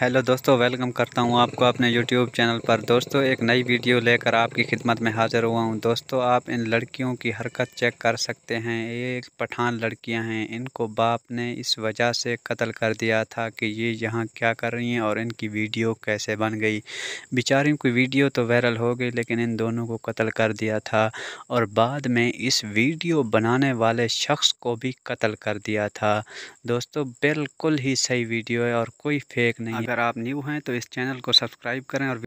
hello दोस्तों welcome करता हूं आपको अपने यूट्यूब चैनल पर दोस्तों एक नई वीडियो लेकर आपकी खिदमत में हाज़िर हुआ हूं दोस्तों आप इन लड़कियों की हरकत चेक कर सकते हैं ये पठान लड़कियां हैं इनको बाप ने इस वजह से कत्ल कर दिया था कि ये यहां क्या कर रही हैं और इनकी वीडियो कैसे बन गई बेचारियों की वीडियो तो वायरल हो गई लेकिन इन दोनों को कत्ल कर दिया था और बाद में इस वीडियो बनाने वाले शख्स को भी कत्ल कर दिया था दोस्तों बिल्कुल ही सही वीडियो है और कोई फेक नहीं अगर आप न्यू हैं तो इस चैनल को सब्सक्राइब करें और